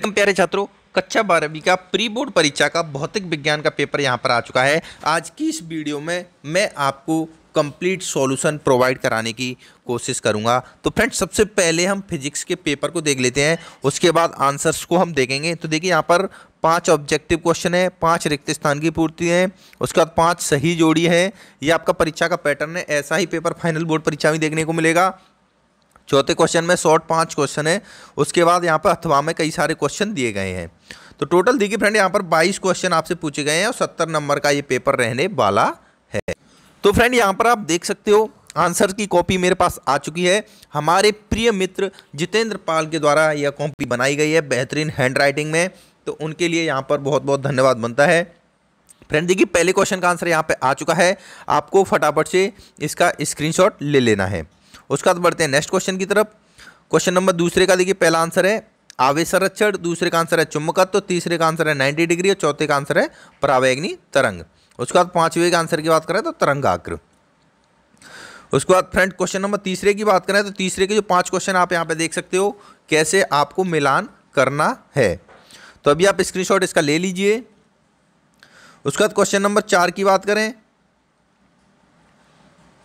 welcome प्यारे छात्रों कक्षा बारहवीं का प्री बोर्ड परीक्षा का भौतिक विज्ञान का पेपर यहाँ पर आ चुका है आज की इस वीडियो में मैं आपको कंप्लीट सॉल्यूशन प्रोवाइड कराने की कोशिश करूंगा तो फ्रेंड्स सबसे पहले हम फिजिक्स के पेपर को देख लेते हैं उसके बाद आंसर्स को हम देखेंगे तो देखिए यहाँ पर पांच ऑब्जेक्टिव क्वेश्चन है पांच रिक्त स्थान की पूर्ति है उसके बाद पांच सही जोड़ी है ये आपका परीक्षा का पैटर्न है ऐसा ही पेपर फाइनल बोर्ड परीक्षा में देखने को मिलेगा चौथे क्वेश्चन में शॉर्ट पांच क्वेश्चन है उसके बाद यहाँ पर अथवा में कई सारे क्वेश्चन दिए गए हैं तो टोटल देखिए फ्रेंड यहाँ पर 22 क्वेश्चन आपसे पूछे गए हैं और 70 नंबर का ये पेपर रहने वाला है तो फ्रेंड यहाँ पर आप देख सकते हो आंसर की कॉपी मेरे पास आ चुकी है हमारे प्रिय मित्र जितेंद्र पाल के द्वारा यह कॉपी बनाई गई है बेहतरीन हैंड राइटिंग में तो उनके लिए यहाँ पर बहुत बहुत धन्यवाद बनता है फ्रेंड देखिए पहले क्वेश्चन का आंसर यहाँ पे आ चुका है आपको फटाफट से इसका स्क्रीनशॉट ले लेना है उसके बाद बढ़ते हैं नेक्स्ट क्वेश्चन की तरफ क्वेश्चन नंबर दूसरे का देखिए पहला आंसर है आवेश संरक्षण दूसरे का आंसर है चुंबकत्व तीसरे का आंसर है नाइन्टी डिग्री और चौथे का आंसर है परावैग्नि तरंग उसके बाद पांचवे के आंसर की बात करें तो तरंगाग्र उसके बाद फ्रेंड क्वेश्चन नंबर तीसरे की बात करें तो तीसरे के जो पांच क्वेश्चन आप यहाँ पे देख सकते हो कैसे आपको मिलान करना है तो अभी आप स्क्रीनशॉट इसका ले लीजिए उसके बाद क्वेश्चन नंबर चार की बात करें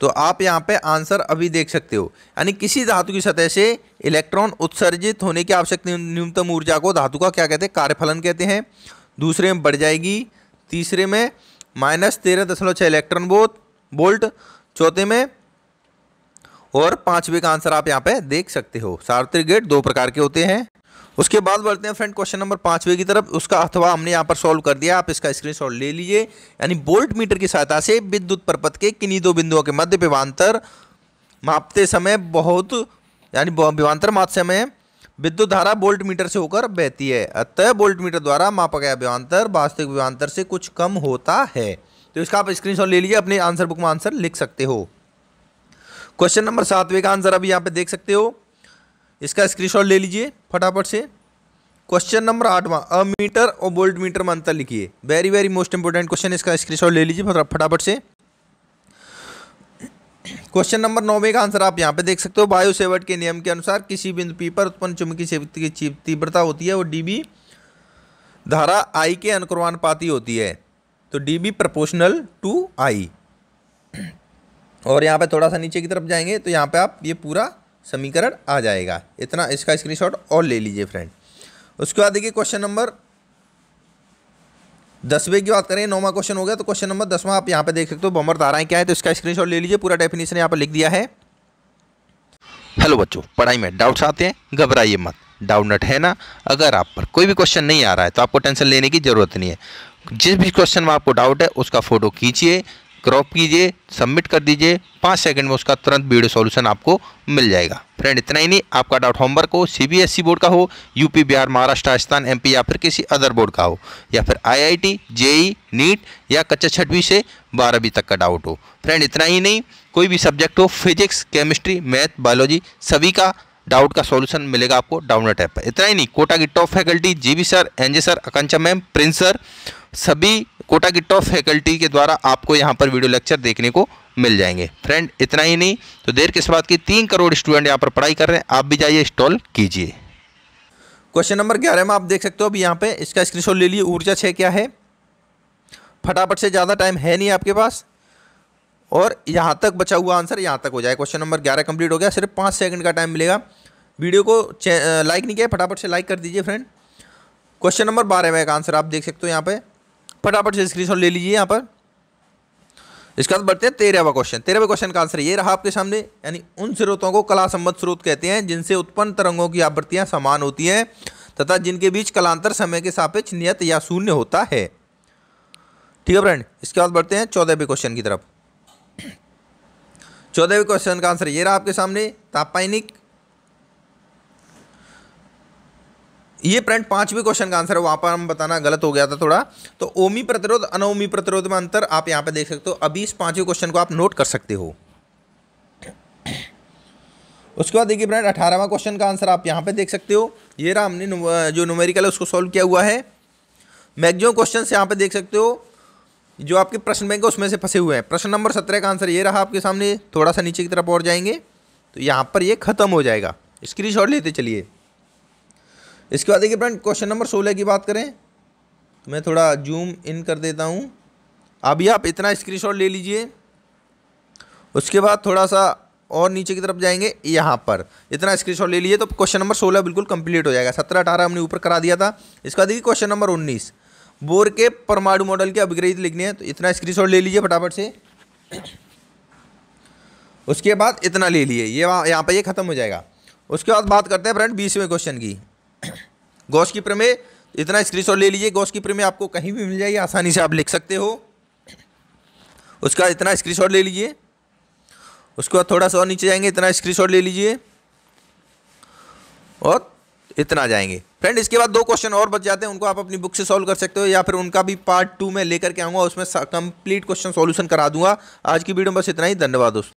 तो आप यहाँ पे आंसर अभी देख सकते हो यानी किसी धातु की सतह से इलेक्ट्रॉन उत्सर्जित होने की आवश्यक न्यूनतम ऊर्जा को धातु का क्या कहते हैं कार्यफलन कहते हैं दूसरे में बढ़ जाएगी तीसरे में माइनस तेरह दशमलव छः इलेक्ट्रॉन बोल्ट बोल्ट चौथे में और पांचवे का आंसर आप यहाँ पे देख सकते हो सार्वत्रिक गेट दो प्रकार के होते हैं उसके बाद बढ़ते हैं फ्रेंड क्वेश्चन नंबर पांचवे की तरफ उसका अथवा हमने यहाँ पर सॉल्व कर दिया आप इसका स्क्रीनशॉट ले लीजिए यानी बोल्ट मीटर की सहायता से विद्युत परपथ के किन्हीं दो बिंदुओं के मध्य विवान्तर मापते समय बहुत यानी विवान्तर माप समय विद्युत धारा बोल्ट मीटर से होकर बहती है अतः बोल्ट मीटर द्वारा मापा गया विवान्तर वास्तविक विवान्तर से कुछ कम होता है तो इसका आप स्क्रीनशॉट ले लीजिए अपने आंसर बुक में आंसर लिख सकते हो क्वेश्चन नंबर सातवें का आंसर अभी यहाँ पे देख सकते हो इसका स्क्रीनशॉट ले लीजिए फटाफट से क्वेश्चन नंबर आठवां अ मीटर और बोल्ट मीटर में अंतर लिखिए very very most important question इसका स्क्रीनशॉट ले लीजिए फटाफट से क्वेश्चन नंबर नौवे का आंसर आप यहाँ पे देख सकते हो बायो सेवट के नियम के अनुसार किसी बिंदु पी पर उत्पन्न चुंबकीय क्षेत्र की तीव्रता होती है वो डीबी धारा आई के पाती होती है तो डीबी प्रोपोर्शनल टू आई और यहाँ पे थोड़ा सा नीचे की तरफ जाएंगे तो यहाँ पे आप ये पूरा समीकरण आ जाएगा इतना इसका स्क्रीनशॉट और ले लीजिए फ्रेंड उसके बाद देखिए क्वेश्चन नंबर दसवें की बात करें नौवा क्वेश्चन हो गया तो क्वेश्चन नंबर दसवां आप यहाँ पे देख सकते हो बमर धाराएं क्या है तो इसका स्क्रीनशॉट ले लीजिए पूरा डेफिनेशन यहाँ पर लिख दिया है हेलो बच्चों पढ़ाई में डाउट्स आते हैं घबराइए मत डाउट नट है ना अगर आप पर कोई भी क्वेश्चन नहीं आ रहा है तो आपको टेंशन लेने की ज़रूरत नहीं है जिस भी क्वेश्चन में आपको डाउट है उसका फ़ोटो खींचिए क्रॉप कीजिए सबमिट कर दीजिए पाँच सेकंड में उसका तुरंत वीडियो सॉल्यूशन आपको मिल जाएगा फ्रेंड इतना ही नहीं आपका डाउट होमवर्क हो सीबीएसई बोर्ड e का हो यूपी बिहार महाराष्ट्र राजस्थान एमपी या फिर किसी अदर बोर्ड का हो या फिर आईआईटी जेई नीट या कच्चा छठवीं से बारहवीं तक का डाउट हो फ्रेंड इतना ही नहीं कोई भी सब्जेक्ट हो फिजिक्स केमिस्ट्री मैथ बायोलॉजी सभी का डाउट का सॉल्यूशन मिलेगा आपको डाउनलोड ऐप पर इतना ही नहीं कोटा की top faculty G sir NJ sir Akanksha ma'am Prince sir सभी कोटा गिट्टो फैकल्टी के द्वारा आपको यहाँ पर वीडियो लेक्चर देखने को मिल जाएंगे फ्रेंड इतना ही नहीं तो देर किस बात की तीन करोड़ स्टूडेंट यहाँ पर पढ़ाई कर रहे हैं आप भी जाइए इंस्टॉल कीजिए क्वेश्चन नंबर ग्यारह में आप देख सकते हो अभी यहाँ पे इसका स्क्रीनशॉट ले लिए ऊर्जा छः क्या है फटाफट से ज़्यादा टाइम है नहीं आपके पास और यहाँ तक बचा हुआ आंसर यहाँ तक हो जाए क्वेश्चन नंबर ग्यारह कंप्लीट हो गया सिर्फ पाँच सेकंड का टाइम मिलेगा वीडियो को लाइक नहीं किया फटाफट से लाइक कर दीजिए फ्रेंड क्वेश्चन नंबर बारह में एक आंसर आप देख सकते हो यहाँ पर फटाफट से स्क्रीनशॉट ले लीजिए यहाँ पर इसके बाद बढ़ते हैं तेरहवा क्वेश्चन तेरहवा क्वेश्चन का आंसर ये रहा आपके सामने यानी उन स्रोतों को कला संबद्ध स्रोत कहते हैं जिनसे उत्पन्न तरंगों की आवृत्तियाँ समान होती हैं तथा जिनके बीच कलांतर समय के सापेक्ष नियत या शून्य होता है ठीक है फ्रेंड इसके बाद बढ़ते हैं चौदहवें क्वेश्चन की तरफ चौदहवें क्वेश्चन का आंसर ये रहा आपके सामने तापाइनिक ये फ्रेंड पांचवी क्वेश्चन का आंसर है वहां पर हम बताना गलत हो गया था थोड़ा तो ओमी प्रतिरोध अनोमी प्रतिरोध में अंतर आप यहाँ पे देख सकते हो अभी इस पांचवें क्वेश्चन को आप नोट कर सकते हो उसके बाद देखिए फ्रेंड अठारहवा क्वेश्चन का आंसर आप यहाँ पे देख सकते हो ये रहा हमने जो न्यूमेरिकल है उसको सॉल्व किया हुआ है मैगजिम क्वेश्चन यहाँ पे देख सकते हो जो आपके प्रश्न बैंक है उसमें से फंसे हुए हैं प्रश्न नंबर सत्रह का आंसर ये रहा आपके सामने थोड़ा सा नीचे की तरफ और जाएंगे तो यहाँ पर ये खत्म हो जाएगा स्क्रीन लेते चलिए इसके बाद देखिए फ्रेंड क्वेश्चन नंबर सोलह की बात करें तो मैं थोड़ा जूम इन कर देता हूँ अभी आप इतना स्क्रीनशॉट ले लीजिए उसके बाद थोड़ा सा और नीचे की तरफ जाएंगे यहाँ पर इतना स्क्रीनशॉट ले लीजिए तो क्वेश्चन नंबर सोलह बिल्कुल कंप्लीट हो जाएगा सत्रह अठारह हमने ऊपर करा दिया था इसके बाद देखिए क्वेश्चन नंबर उन्नीस बोर के परमाणु मॉडल के अपग्रेड लिखने हैं तो इतना स्क्रीनशॉट ले लीजिए फटाफट से उसके बाद इतना ले लिए ये यहाँ पर ये ख़त्म हो जाएगा उसके बाद बात करते हैं फ्रेंड बीसवें क्वेश्चन की गौश की प्रमेय इतना शॉट ले लीजिए गौश की प्रमेय आपको कहीं भी मिल जाएगी आसानी से आप लिख सकते हो उसका इतना शॉट ले लीजिए उसके बाद थोड़ा सा और नीचे जाएंगे इतना शॉट ले लीजिए और इतना जाएंगे फ्रेंड इसके बाद दो क्वेश्चन और बच जाते हैं उनको आप अपनी बुक से सॉल्व कर सकते हो या फिर उनका भी पार्ट टू में लेकर के आऊँगा उसमें कंप्लीट क्वेश्चन सॉल्यूशन करा दूंगा आज की वीडियो में बस इतना ही धन्यवाद दोस्तों